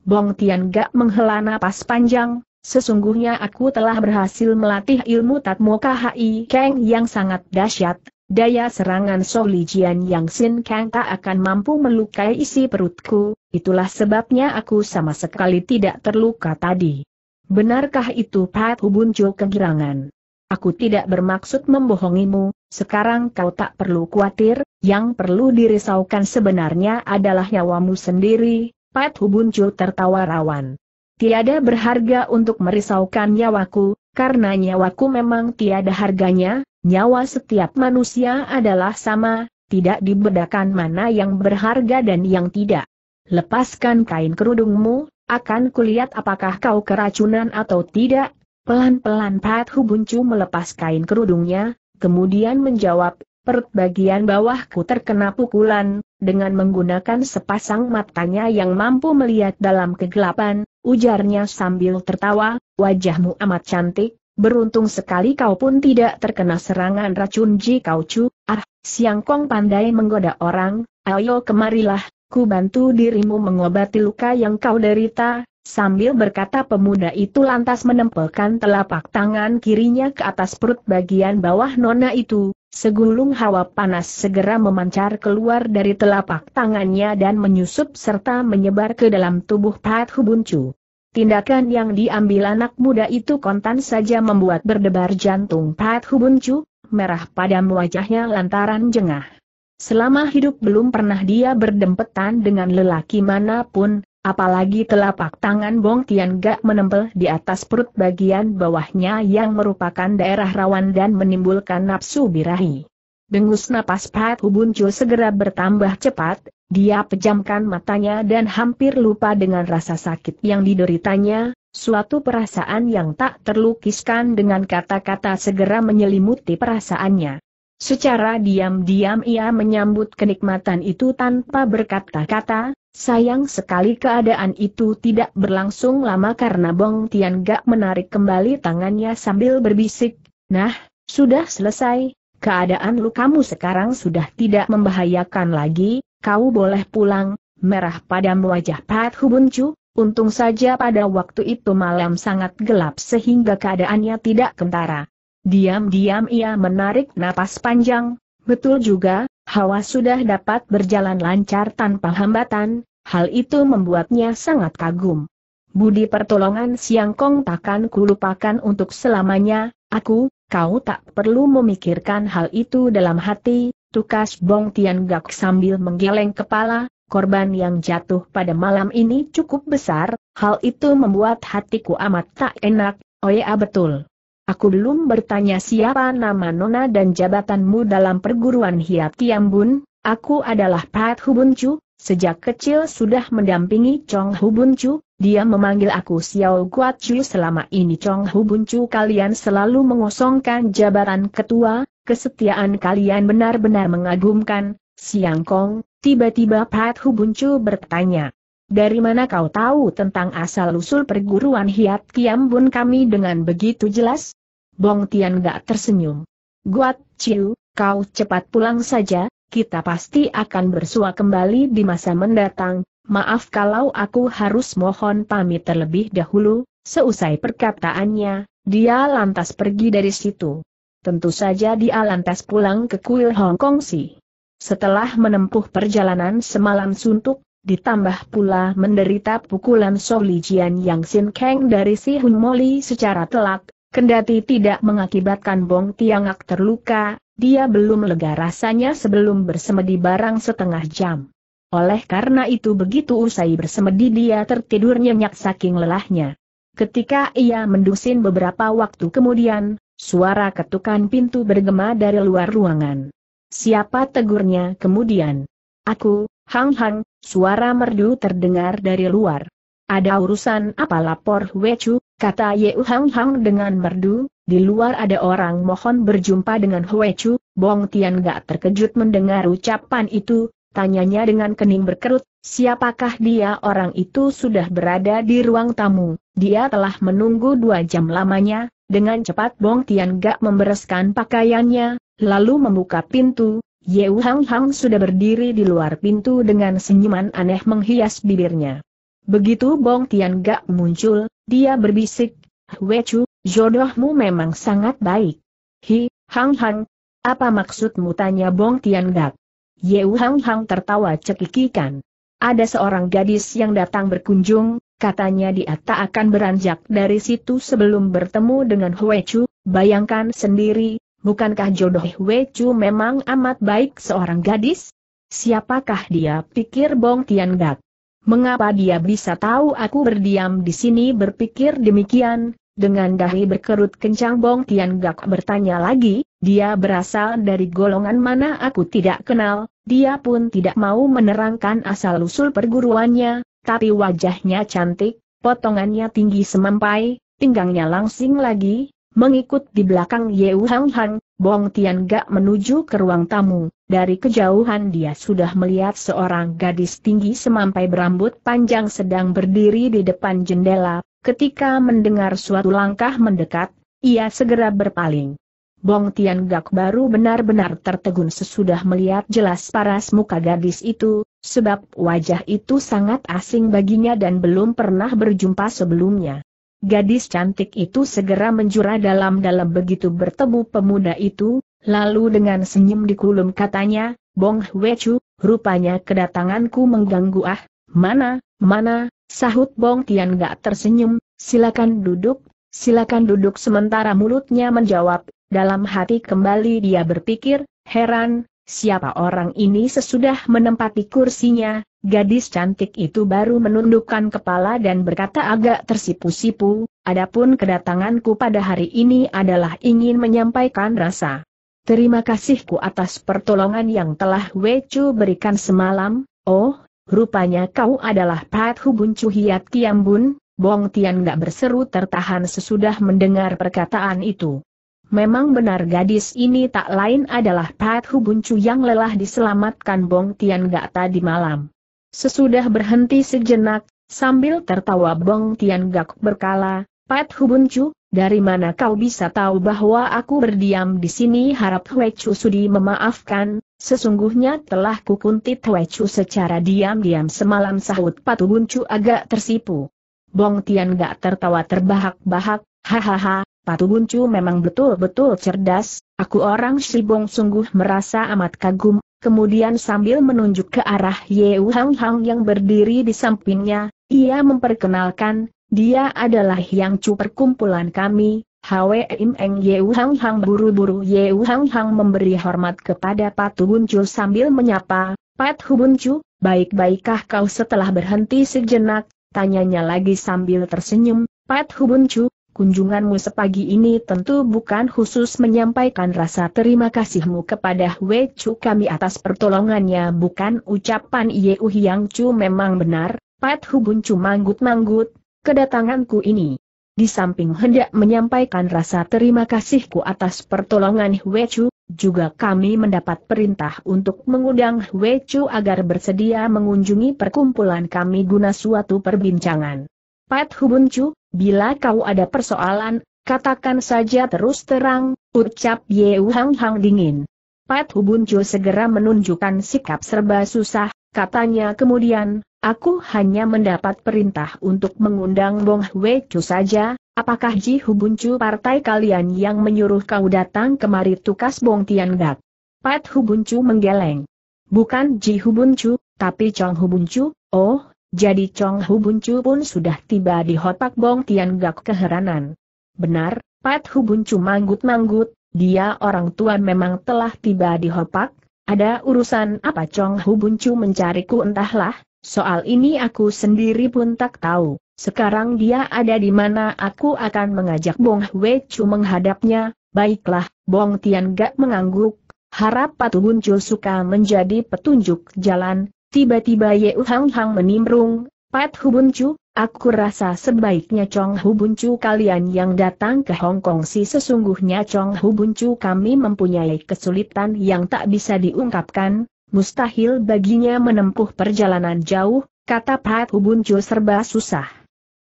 Bong Tian Gak menghela napas panjang, Sesungguhnya aku telah berhasil melatih ilmu Tatmo KHI Keng yang sangat dahsyat, Daya serangan Solijian Yang Sin Kang tak akan mampu melukai isi perutku, itulah sebabnya aku sama sekali tidak terluka tadi. Benarkah itu Pat Hubunjo kegirangan? Aku tidak bermaksud membohongimu, sekarang kau tak perlu khawatir, yang perlu dirisaukan sebenarnya adalah nyawamu sendiri, Pat Hubunjo tertawa rawan. Tiada berharga untuk merisaukan nyawaku, karena nyawaku memang tiada harganya, Nyawa setiap manusia adalah sama, tidak dibedakan mana yang berharga dan yang tidak. Lepaskan kain kerudungmu, akan kulihat apakah kau keracunan atau tidak. Pelan-pelan Pat Hubuncu melepas kain kerudungnya, kemudian menjawab, perut bagian bawahku terkena pukulan, dengan menggunakan sepasang matanya yang mampu melihat dalam kegelapan, ujarnya sambil tertawa, wajahmu amat cantik, Beruntung sekali kau pun tidak terkena serangan racun Ji Kau Chu, ah, Siang Kong pandai menggoda orang, ayo kemarilah, ku bantu dirimu mengobati luka yang kau derita, sambil berkata pemuda itu lantas menempelkan telapak tangan kirinya ke atas perut bagian bawah nona itu, segulung hawa panas segera memancar keluar dari telapak tangannya dan menyusup serta menyebar ke dalam tubuh Pat Hubuncu. Tindakan yang diambil anak muda itu kontan saja membuat berdebar jantung Pat Hubuncu, merah pada wajahnya lantaran jengah. Selama hidup belum pernah dia berdempetan dengan lelaki manapun, apalagi telapak tangan Bong Tian Gak menempel di atas perut bagian bawahnya yang merupakan daerah rawan dan menimbulkan nafsu birahi. Dengus napas Pat Hubuncu segera bertambah cepat, dia pejamkan matanya dan hampir lupa dengan rasa sakit yang dideritanya, suatu perasaan yang tak terlukiskan dengan kata-kata segera menyelimuti perasaannya. Secara diam-diam ia menyambut kenikmatan itu tanpa berkata-kata, sayang sekali keadaan itu tidak berlangsung lama karena Bong Tian Gak menarik kembali tangannya sambil berbisik, Nah, sudah selesai, keadaan lukamu sekarang sudah tidak membahayakan lagi, kau boleh pulang, merah padam wajah Pat Hubuncu, untung saja pada waktu itu malam sangat gelap sehingga keadaannya tidak kentara. Diam-diam ia menarik napas panjang, betul juga, hawa sudah dapat berjalan lancar tanpa hambatan, hal itu membuatnya sangat kagum. Budi pertolongan Siang Kong takkan kulupakan untuk selamanya, aku, kau tak perlu memikirkan hal itu dalam hati, Tukas Bong Tian Gak sambil menggeleng kepala, korban yang jatuh pada malam ini cukup besar, hal itu membuat hatiku amat tak enak, oh ya betul. Aku belum bertanya siapa nama nona dan jabatanmu dalam perguruan Hiat Tiambun, aku adalah Pat Hubuncu, sejak kecil sudah mendampingi Chong Hubuncu, dia memanggil aku Xiao Guat Chu selama ini Chong Hubuncu kalian selalu mengosongkan jabatan ketua, Kesetiaan kalian benar-benar mengagumkan, Siang Kong, tiba-tiba Pat Hubuncu bertanya. Dari mana kau tahu tentang asal-usul perguruan Hiat Kiam Bun kami dengan begitu jelas? Bong Tian gak tersenyum. Guat Chiu, kau cepat pulang saja, kita pasti akan bersua kembali di masa mendatang, maaf kalau aku harus mohon pamit terlebih dahulu, seusai perkataannya, dia lantas pergi dari situ. Tentu saja dia lantas pulang ke kuil Hong Kong Si. Setelah menempuh perjalanan semalam suntuk, ditambah pula menderita pukulan Solijian Yang Sin Kang dari si Hun Moli secara telak, kendati tidak mengakibatkan Bong Tiangak terluka, dia belum lega rasanya sebelum bersemedi barang setengah jam. Oleh karena itu begitu usai bersemedi dia tertidur nyenyak saking lelahnya. Ketika ia mendusin beberapa waktu kemudian, Suara ketukan pintu bergema dari luar ruangan. Siapa tegurnya kemudian? Aku, Hang Hang, suara merdu terdengar dari luar. Ada urusan apa lapor Wechu, kata Yeu Hang Hang dengan merdu, di luar ada orang mohon berjumpa dengan Wechu, Bong Tian gak terkejut mendengar ucapan itu, tanyanya dengan kening berkerut, siapakah dia orang itu sudah berada di ruang tamu, dia telah menunggu dua jam lamanya, dengan cepat Bong Tian Gak membereskan pakaiannya, lalu membuka pintu, Yeu Hang Hang sudah berdiri di luar pintu dengan senyuman aneh menghias bibirnya. Begitu Bong Tian Gak muncul, dia berbisik, ah, Wechu, jodohmu memang sangat baik. Hi, Hang Hang, apa maksudmu tanya Bong Tian Gak? Yeu Hang Hang tertawa cekikikan. Ada seorang gadis yang datang berkunjung, Katanya dia tak akan beranjak dari situ sebelum bertemu dengan Hue Chu, bayangkan sendiri, bukankah jodoh Hue Chu memang amat baik seorang gadis? Siapakah dia pikir Bong Tian Gak? Mengapa dia bisa tahu aku berdiam di sini berpikir demikian, dengan dahi berkerut kencang Bong Tian Gak bertanya lagi, dia berasal dari golongan mana aku tidak kenal, dia pun tidak mau menerangkan asal-usul perguruannya, tapi wajahnya cantik, potongannya tinggi semampai, pinggangnya langsing lagi, mengikut di belakang Yeu Hang Hang, Bong Tian Gak menuju ke ruang tamu. Dari kejauhan dia sudah melihat seorang gadis tinggi semampai berambut panjang sedang berdiri di depan jendela. Ketika mendengar suatu langkah mendekat, ia segera berpaling. Bong Tian Gak baru benar-benar tertegun sesudah melihat jelas paras muka gadis itu, sebab wajah itu sangat asing baginya dan belum pernah berjumpa sebelumnya. Gadis cantik itu segera menjura dalam-dalam begitu bertemu pemuda itu, lalu dengan senyum dikulum katanya, Bong Hwechu, rupanya kedatanganku mengganggu ah, mana, mana, sahut Bong Tian gak tersenyum, silakan duduk, silakan duduk sementara mulutnya menjawab, dalam hati kembali dia berpikir, heran, siapa orang ini sesudah menempati kursinya, gadis cantik itu baru menundukkan kepala dan berkata agak tersipu-sipu, adapun kedatanganku pada hari ini adalah ingin menyampaikan rasa. Terima kasihku atas pertolongan yang telah Wechu berikan semalam, oh, rupanya kau adalah Pat Hubun Cuhiat Kiambun, Bong Tian gak berseru tertahan sesudah mendengar perkataan itu. Memang benar gadis ini tak lain adalah Pat Hubuncu yang lelah diselamatkan Bong Tian Gak tadi malam. Sesudah berhenti sejenak, sambil tertawa Bong Tian Gak berkala, Pat Hubuncu, dari mana kau bisa tahu bahwa aku berdiam di sini harap Hwe Chu Sudi memaafkan, Sesungguhnya telah kukuntit Chu secara diam-diam semalam sahut Pat Hubuncu agak tersipu. Bong Tian gak tertawa terbahak-bahak, hahaha, Patu Buncu memang betul-betul cerdas, aku orang Shibong sungguh merasa amat kagum, kemudian sambil menunjuk ke arah Yeu Hang Hang yang berdiri di sampingnya, ia memperkenalkan, dia adalah yang cu perkumpulan kami, Hwe Im Eng Hang Hang buru-buru Yeu Hang Hang memberi hormat kepada Patu Buncu sambil menyapa, Pat Buncu, baik-baikkah kau setelah berhenti sejenak, tanyanya lagi sambil tersenyum, Pat Hubuncu, kunjunganmu sepagi ini tentu bukan khusus menyampaikan rasa terima kasihmu kepada Wei Chu kami atas pertolongannya bukan ucapan Yeu Hiang Chu memang benar, Pat Hubun Chu manggut-manggut, kedatanganku ini. Di samping hendak menyampaikan rasa terima kasihku atas pertolongan Hwe Chu, juga kami mendapat perintah untuk mengundang Hwe Chu agar bersedia mengunjungi perkumpulan kami guna suatu perbincangan. Pat Hubun Chu, Bila kau ada persoalan, katakan saja terus terang, ucap Ye Hang Hang dingin. Pat Hubuncu segera menunjukkan sikap serba susah, katanya kemudian, aku hanya mendapat perintah untuk mengundang Bong Hwe Chu saja, apakah Ji Hubuncu partai kalian yang menyuruh kau datang kemari tukas Bong Tian Gak? Pat Hubuncu menggeleng. Bukan Ji Hubuncu, tapi Chong Hubuncu, oh, jadi Chong Hu Buncu pun sudah tiba di Hotak Bong Tian Gak keheranan. Benar, Pat Hu Buncu manggut-manggut, dia orang tua memang telah tiba di Hopak, ada urusan apa Chong Hu Buncu mencariku entahlah, soal ini aku sendiri pun tak tahu. Sekarang dia ada di mana aku akan mengajak Bong Hwe Chu menghadapnya, baiklah, Bong Tian Gak mengangguk, harap Patu Buncu suka menjadi petunjuk jalan, Tiba-tiba Ye Hang Hang menimbrung, Pat Hubun Chu, aku rasa sebaiknya Chong Hubun Chu kalian yang datang ke Hong Kong si sesungguhnya Chong Hubun Chu kami mempunyai kesulitan yang tak bisa diungkapkan, mustahil baginya menempuh perjalanan jauh, kata Pat Hubun Chu serba susah.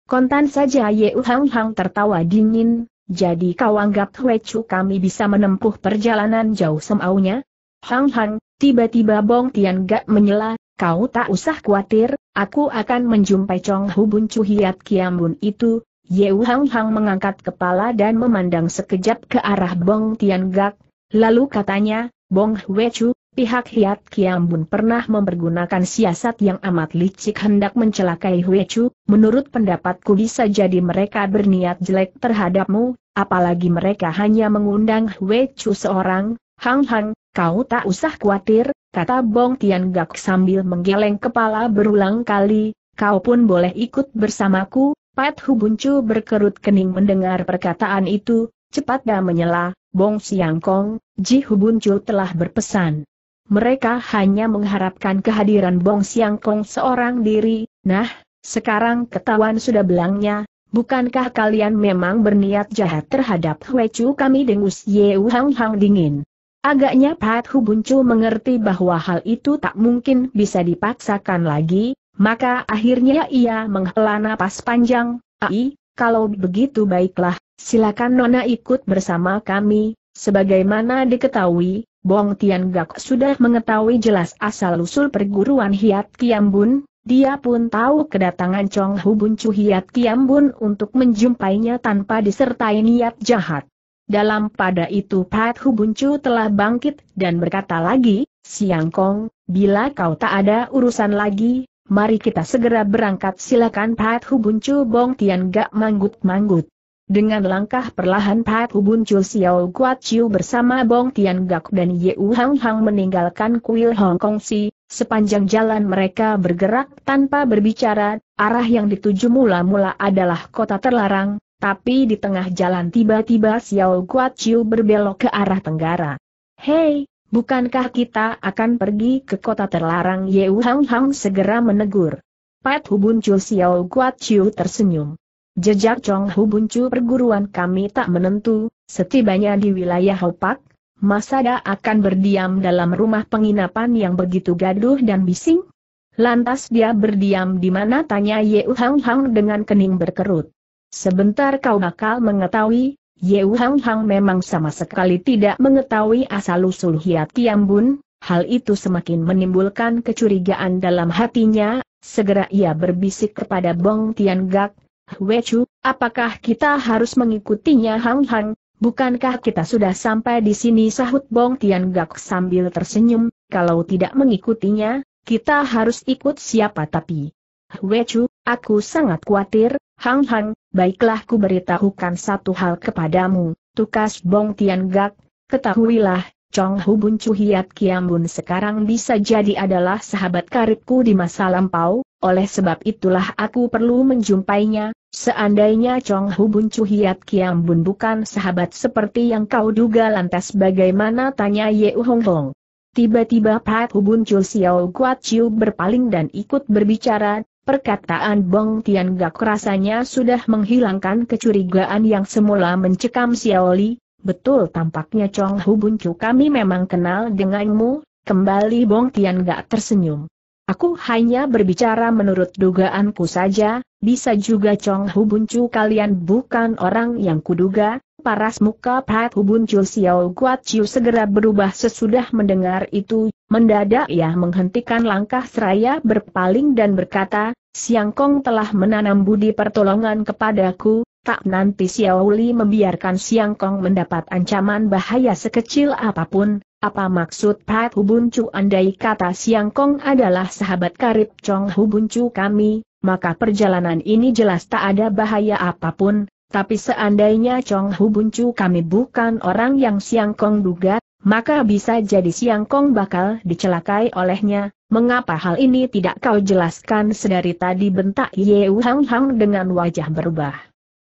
Kontan saja Ye Hang Hang tertawa dingin, jadi kau anggap Hwe Chu kami bisa menempuh perjalanan jauh semaunya? Hang Hang, tiba-tiba Bong Tian Gak menyela, Kau tak usah khawatir, aku akan menjumpai Chong Hu Bun Chu Hiat Kiambun itu. Yeu Hang Hang mengangkat kepala dan memandang sekejap ke arah Bong Tian Gak, lalu katanya, Bong Hwe Chu, pihak Hiat Kiambun pernah mempergunakan siasat yang amat licik hendak mencelakai Hwe Chu, menurut pendapatku bisa jadi mereka berniat jelek terhadapmu, apalagi mereka hanya mengundang Hwe Chu seorang, Hang Hang, kau tak usah khawatir, kata Bong Tian Gak sambil menggeleng kepala berulang kali, kau pun boleh ikut bersamaku, Pat Hubuncu berkerut kening mendengar perkataan itu, cepat dah menyela, Bong Siang Kong, Ji Hubuncu telah berpesan. Mereka hanya mengharapkan kehadiran Bong Siang Kong seorang diri, nah, sekarang ketahuan sudah belangnya, bukankah kalian memang berniat jahat terhadap Hwe Chu kami dengus Yeu Hang Hang dingin. Agaknya Pat Hubuncu mengerti bahwa hal itu tak mungkin bisa dipaksakan lagi, maka akhirnya ia menghela napas panjang, Ai, kalau begitu baiklah, silakan Nona ikut bersama kami, sebagaimana diketahui, Bong Tian Gak sudah mengetahui jelas asal-usul perguruan Hiat Kiambun, dia pun tahu kedatangan Chong Hubuncu Hiat Kiambun untuk menjumpainya tanpa disertai niat jahat. Dalam pada itu Pat Hubuncu telah bangkit dan berkata lagi, Siang Kong, bila kau tak ada urusan lagi, mari kita segera berangkat silakan Pat Hubuncu Bong Tian gak manggut-manggut. Dengan langkah perlahan Pat Hubuncu Xiao Guat Chiu bersama Bong Tian Gak dan Ye Yeu Hang Hang meninggalkan kuil Hong Kong Si, sepanjang jalan mereka bergerak tanpa berbicara, arah yang dituju mula-mula adalah kota terlarang, tapi di tengah jalan tiba-tiba Xiao Chiu berbelok ke arah tenggara. Hei, bukankah kita akan pergi ke kota terlarang Yeu Hang Hang segera menegur. Pat Hubuncu Xiao Chiu tersenyum. Jejak Chong Hubuncu perguruan kami tak menentu, setibanya di wilayah Hopak, Masada akan berdiam dalam rumah penginapan yang begitu gaduh dan bising? Lantas dia berdiam di mana tanya Yeu Hang Hang dengan kening berkerut. Sebentar kau bakal mengetahui, Yeu Hang Hang memang sama sekali tidak mengetahui asal-usul Hiat Tiambun, hal itu semakin menimbulkan kecurigaan dalam hatinya, segera ia berbisik kepada Bong Tian Gak, Wechu, apakah kita harus mengikutinya Hang Hang, bukankah kita sudah sampai di sini sahut Bong Tian Gak sambil tersenyum, kalau tidak mengikutinya, kita harus ikut siapa tapi. Wechu, aku sangat khawatir, Hang Hang, baiklah ku beritahukan satu hal kepadamu, tukas Bong Tian Gak, ketahuilah, Chong Hu Bun Chu Hiat Bun sekarang bisa jadi adalah sahabat karibku di masa lampau, oleh sebab itulah aku perlu menjumpainya, seandainya Chong Hu Bun Chu Hiat Bun bukan sahabat seperti yang kau duga lantas bagaimana tanya Ye Hong Hong. Tiba-tiba Pat Hubun Chul Siow Guat Chiu berpaling dan ikut berbicara, Perkataan Bong Tian gak rasanya sudah menghilangkan kecurigaan yang semula mencekam Li. betul tampaknya Chong Hu Buncu kami memang kenal denganmu, kembali Bong Tian gak tersenyum. Aku hanya berbicara menurut dugaanku saja, bisa juga Chong Hubuncu kalian bukan orang yang kuduga, paras muka Pat Hubuncu Xiao Kuat Chiu segera berubah sesudah mendengar itu, mendadak ia menghentikan langkah seraya berpaling dan berkata, Siang Kong telah menanam budi pertolongan kepadaku, tak nanti Xiao Li membiarkan Siang Kong mendapat ancaman bahaya sekecil apapun, apa maksud Pat Hubuncu andai kata Siang Kong adalah sahabat karib Chong Hubuncu kami, maka perjalanan ini jelas tak ada bahaya apapun, tapi seandainya Chong Hu Buncu kami bukan orang yang Siang Kong duga, maka bisa jadi Siang Kong bakal dicelakai olehnya, mengapa hal ini tidak kau jelaskan sedari tadi bentak Yeu Hang Hang dengan wajah berubah.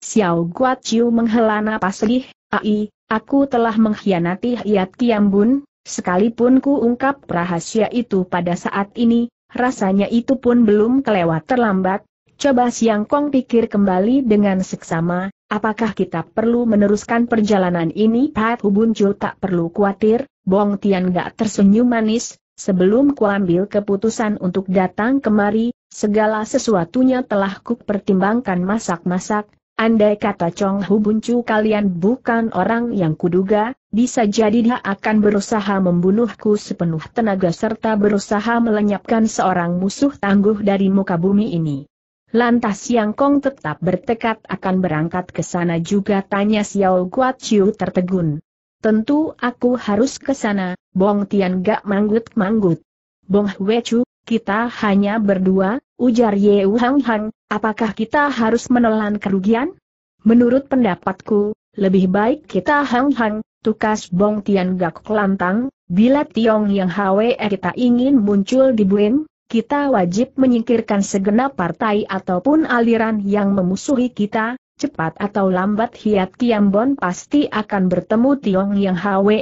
Xiao Guat Chiu menghela napas lih, ai, aku telah mengkhianati Hiat Kiam Bun. Sekalipun ku ungkap rahasia itu pada saat ini, Rasanya itu pun belum kelewat terlambat, coba Siang Kong pikir kembali dengan seksama, apakah kita perlu meneruskan perjalanan ini? Pat Hubuncul tak perlu khawatir, Bong Tian gak tersenyum manis, sebelum kuambil keputusan untuk datang kemari, segala sesuatunya telah pertimbangkan masak-masak, Andai kata Chong Hu Buncu kalian bukan orang yang kuduga, bisa jadi dia akan berusaha membunuhku sepenuh tenaga serta berusaha melenyapkan seorang musuh tangguh dari muka bumi ini. Lantas Siang Kong tetap bertekad akan berangkat ke sana juga tanya Xiao Guat Chiu tertegun. Tentu aku harus ke sana, Bong Tian gak manggut-manggut. Bong Hwe Chu, kita hanya berdua, ujar Ye Hang Hang, apakah kita harus menelan kerugian? Menurut pendapatku, lebih baik kita Hang Hang, tukas Bong Tian Gak Kelantang, bila Tiong Yang Hwe kita ingin muncul di Buim, kita wajib menyingkirkan segenap partai ataupun aliran yang memusuhi kita, cepat atau lambat Hiat Kiam Bon pasti akan bertemu Tiong Yang Hwe.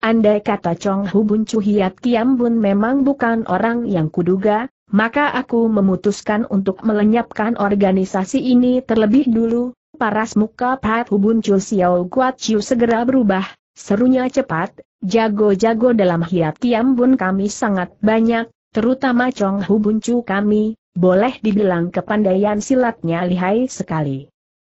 Andai kata Chong Hu Bun Chu Hiat Kiam Bun memang bukan orang yang kuduga, maka aku memutuskan untuk melenyapkan organisasi ini terlebih dulu. Paras muka Pat Hubun Chu Xiao Guat Chiu segera berubah, serunya cepat, jago-jago dalam hiat Tiam Bun kami sangat banyak, terutama Chong Hubun Chu kami, boleh dibilang kepandaian silatnya lihai sekali.